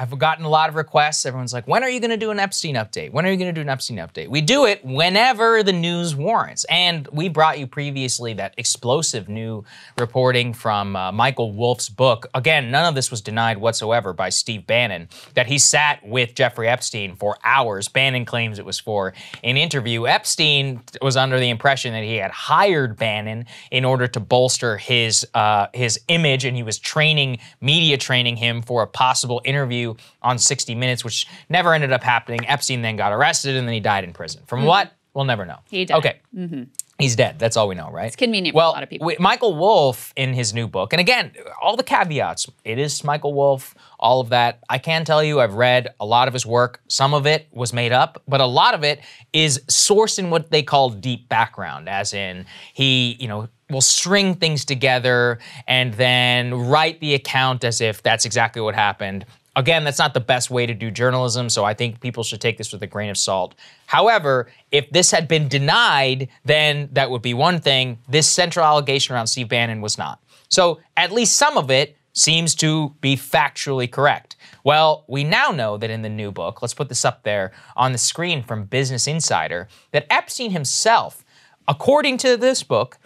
I've gotten a lot of requests. Everyone's like, when are you going to do an Epstein update? When are you going to do an Epstein update? We do it whenever the news warrants. And we brought you previously that explosive new reporting from uh, Michael Wolff's book. Again, none of this was denied whatsoever by Steve Bannon, that he sat with Jeffrey Epstein for hours. Bannon claims it was for an interview. Epstein was under the impression that he had hired Bannon in order to bolster his, uh, his image, and he was training, media training him for a possible interview on 60 Minutes, which never ended up happening. Epstein then got arrested and then he died in prison. From mm-hmm. what? We'll never know. He died. Okay. Mm-hmm. He's dead. That's all we know, right? It's convenient well, for a lot of people. Michael Wolf, in his new book, and again, all the caveats. It is Michael Wolf, all of that. I can tell you, I've read a lot of his work. Some of it was made up, but a lot of it is sourced in what they call deep background, as in he, you know, will string things together and then write the account as if that's exactly what happened Again, that's not the best way to do journalism, so I think people should take this with a grain of salt. However, if this had been denied, then that would be one thing. This central allegation around Steve Bannon was not. So at least some of it seems to be factually correct. Well, we now know that in the new book, let's put this up there on the screen from Business Insider, that Epstein himself, according to this book,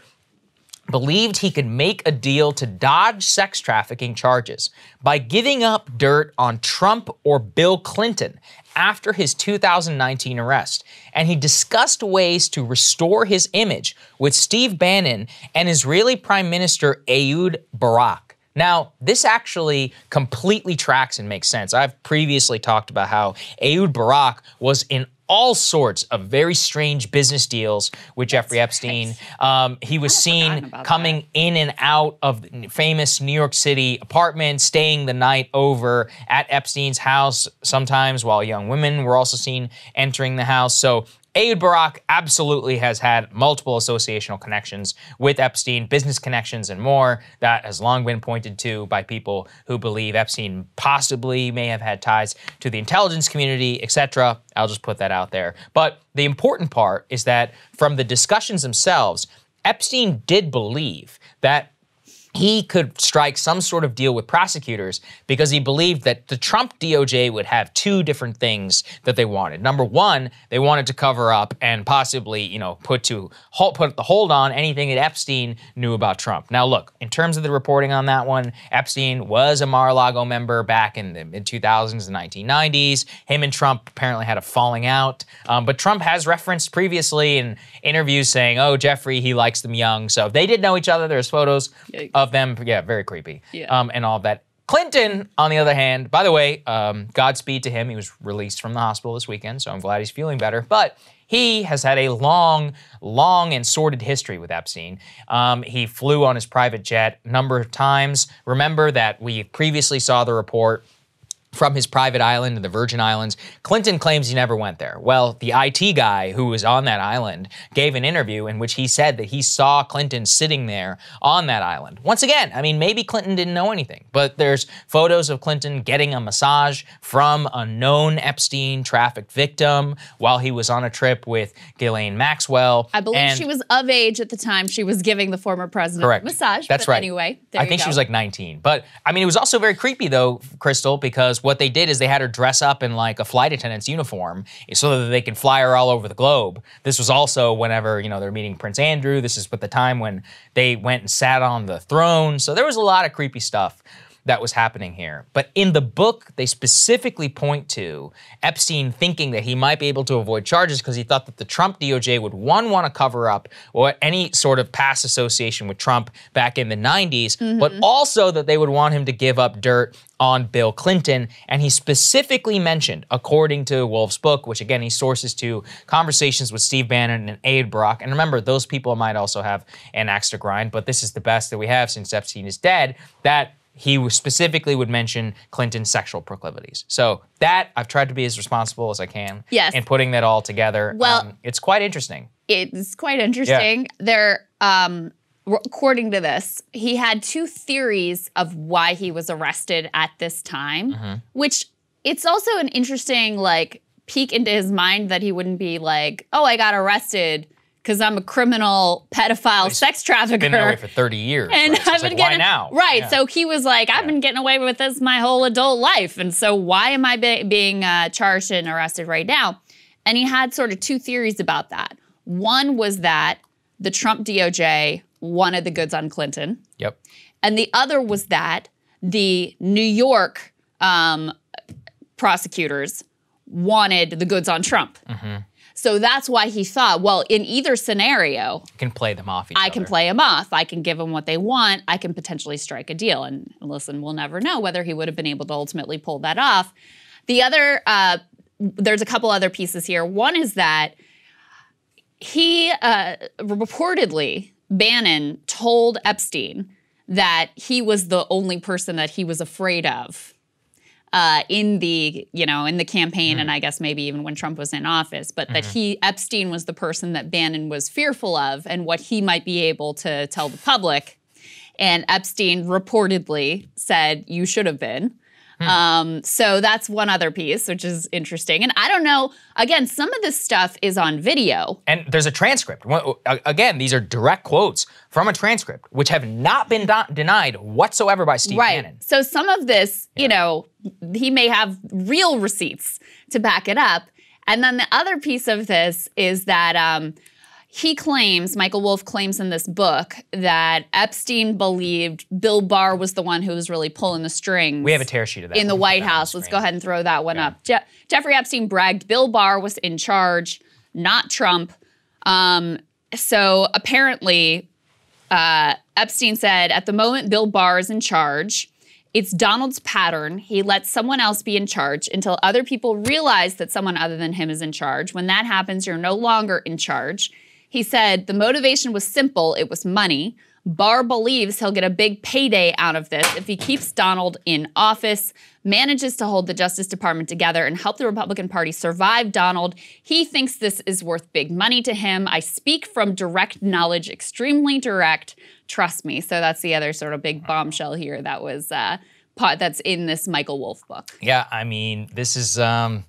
believed he could make a deal to dodge sex trafficking charges by giving up dirt on Trump or Bill Clinton after his 2019 arrest, and he discussed ways to restore his image with Steve Bannon and Israeli Prime Minister Ehud Barak. Now, this actually completely tracks and makes sense. I've previously talked about how Ehud Barak was in all sorts of very strange business deals with Jeffrey That's Epstein. Um, he was seen coming that. in and out of famous New York City apartments, staying the night over at Epstein's house sometimes, while young women were also seen entering the house. So Aid Barak absolutely has had multiple associational connections with Epstein, business connections, and more. That has long been pointed to by people who believe Epstein possibly may have had ties to the intelligence community, etc. I'll just put that out there. But the important part is that from the discussions themselves, Epstein did believe that he could strike some sort of deal with prosecutors because he believed that the Trump DOJ would have two different things that they wanted. Number one, they wanted to cover up and possibly, you know, put to put the hold on anything that Epstein knew about Trump. Now, look, in terms of the reporting on that one, Epstein was a Mar-a-Lago member back in the mid 2000s, and 1990s. Him and Trump apparently had a falling out, um, but Trump has referenced previously in interviews saying, "Oh, Jeffrey, he likes them young." So they did know each other. There's photos of them. Yeah, very creepy. Yeah. Um, and all that. Clinton, on the other hand, by the way, um, Godspeed to him. He was released from the hospital this weekend, so I'm glad he's feeling better. But he has had a long, long and sordid history with Epstein. Um, he flew on his private jet a number of times. Remember that we previously saw the report from his private island in the Virgin Islands. Clinton claims he never went there. Well, the IT guy who was on that island gave an interview in which he said that he saw Clinton sitting there on that island. Once again, I mean, maybe Clinton didn't know anything, but there's photos of Clinton getting a massage from a known Epstein trafficked victim while he was on a trip with Ghislaine Maxwell. I believe and she was of age at the time she was giving the former president correct. massage. That's right. Anyway, I think go. she was like 19. But I mean, it was also very creepy though, Crystal, because what they did is they had her dress up in like a flight attendant's uniform so that they could fly her all over the globe. This was also whenever, you know, they're meeting Prince Andrew. This is with the time when they went and sat on the throne. So there was a lot of creepy stuff that was happening here. But in the book, they specifically point to Epstein thinking that he might be able to avoid charges because he thought that the Trump DOJ would one want to cover up or any sort of past association with Trump back in the 90s, mm-hmm. but also that they would want him to give up dirt on Bill Clinton. And he specifically mentioned, according to Wolf's book, which again he sources to conversations with Steve Bannon and Aid Brock. And remember, those people might also have an axe to grind, but this is the best that we have since Epstein is dead. That he specifically would mention Clinton's sexual proclivities. So that I've tried to be as responsible as I can. Yes. And putting that all together. Well, um, it's quite interesting. It's quite interesting. Yeah. There, um, according to this, he had two theories of why he was arrested at this time, mm-hmm. which it's also an interesting like peek into his mind that he wouldn't be like, oh, I got arrested because I'm a criminal pedophile sex trafficker. Been away for 30 years. And right? so I've been like, getting why now? Right. Yeah. So he was like, I've yeah. been getting away with this my whole adult life, and so why am I be being uh, charged and arrested right now? And he had sort of two theories about that. One was that the Trump DOJ wanted the goods on Clinton. Yep. And the other was that the New York um, prosecutors wanted the goods on Trump. Mm -hmm. So that's why he thought, well, in either scenario, you can play them off. I other. can play them off. I can give them what they want. I can potentially strike a deal. And listen, we'll never know whether he would have been able to ultimately pull that off. The other, uh, there's a couple other pieces here. One is that he uh, reportedly, Bannon told Epstein that he was the only person that he was afraid of uh, in the you know in the campaign, mm. and I guess maybe even when Trump was in office, but mm-hmm. that he Epstein was the person that Bannon was fearful of, and what he might be able to tell the public. And Epstein reportedly said, "You should have been." Hmm. Um, so that's one other piece, which is interesting. And I don't know, again, some of this stuff is on video. And there's a transcript. Again, these are direct quotes from a transcript, which have not been do- denied whatsoever by Steve right. Bannon. So some of this, yeah. you know, he may have real receipts to back it up. And then the other piece of this is that um, he claims, Michael Wolf claims in this book, that Epstein believed Bill Barr was the one who was really pulling the strings. We have a tear sheet of that. In the White House. Let's go ahead and throw that one yeah. up. Je Jeffrey Epstein bragged Bill Barr was in charge, not Trump. Um, so apparently, uh, Epstein said, at the moment, Bill Barr is in charge. It's Donald's pattern. He lets someone else be in charge until other people realize that someone other than him is in charge. When that happens, you're no longer in charge. He said the motivation was simple it was money. Barr believes he'll get a big payday out of this if he keeps Donald in office, manages to hold the Justice Department together, and help the Republican Party survive Donald. He thinks this is worth big money to him. I speak from direct knowledge, extremely direct. Trust me. So that's the other sort of big bombshell here that was uh, pot that's in this Michael Wolf book. Yeah, I mean, this is. Um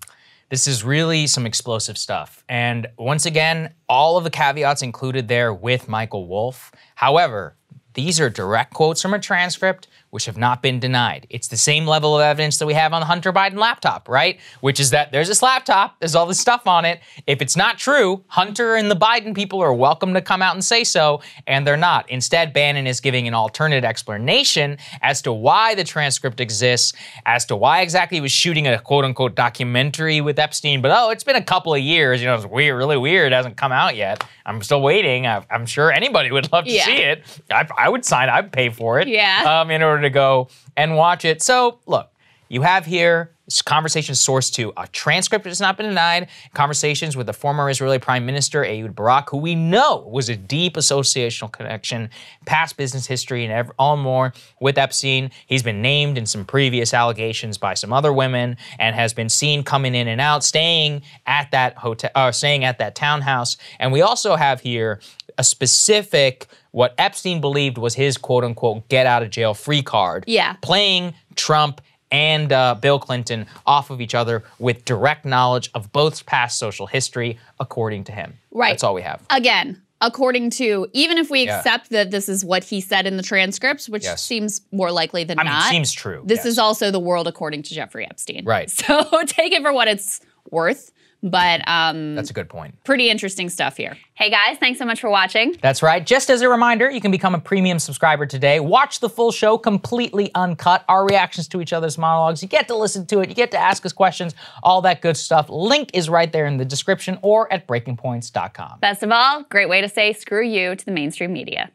this is really some explosive stuff. And once again, all of the caveats included there with Michael Wolf. However, these are direct quotes from a transcript which have not been denied. It's the same level of evidence that we have on the Hunter Biden laptop, right? Which is that there's this laptop, there's all this stuff on it. If it's not true, Hunter and the Biden people are welcome to come out and say so, and they're not. Instead, Bannon is giving an alternate explanation as to why the transcript exists, as to why exactly he was shooting a quote unquote documentary with Epstein, but oh, it's been a couple of years. You know, it's weird, really weird. It hasn't come out yet. I'm still waiting. I, am sure anybody would love to yeah. see it. I, I, would sign, I'd pay for it. Yeah. Um, in order to go and watch it. So, look, you have here conversations sourced to a transcript that's not been denied, conversations with the former Israeli Prime Minister Ehud Barak, who we know was a deep associational connection, past business history, and all more with Epstein. He's been named in some previous allegations by some other women and has been seen coming in and out, staying at that hotel, uh, staying at that townhouse. And we also have here a specific what Epstein believed was his quote unquote get out of jail free card. Yeah. Playing Trump and uh, Bill Clinton off of each other with direct knowledge of both's past social history, according to him. Right. That's all we have. Again, according to even if we accept that this is what he said in the transcripts, which yes. seems more likely than I not. Mean, seems true. This yes. is also the world according to Jeffrey Epstein. Right. So take it for what it's worth. But um, that's a good point. Pretty interesting stuff here. Hey guys, thanks so much for watching. That's right. Just as a reminder, you can become a premium subscriber today. Watch the full show completely uncut, our reactions to each other's monologues. You get to listen to it, you get to ask us questions, all that good stuff. Link is right there in the description or at breakingpoints.com. Best of all, great way to say screw you to the mainstream media.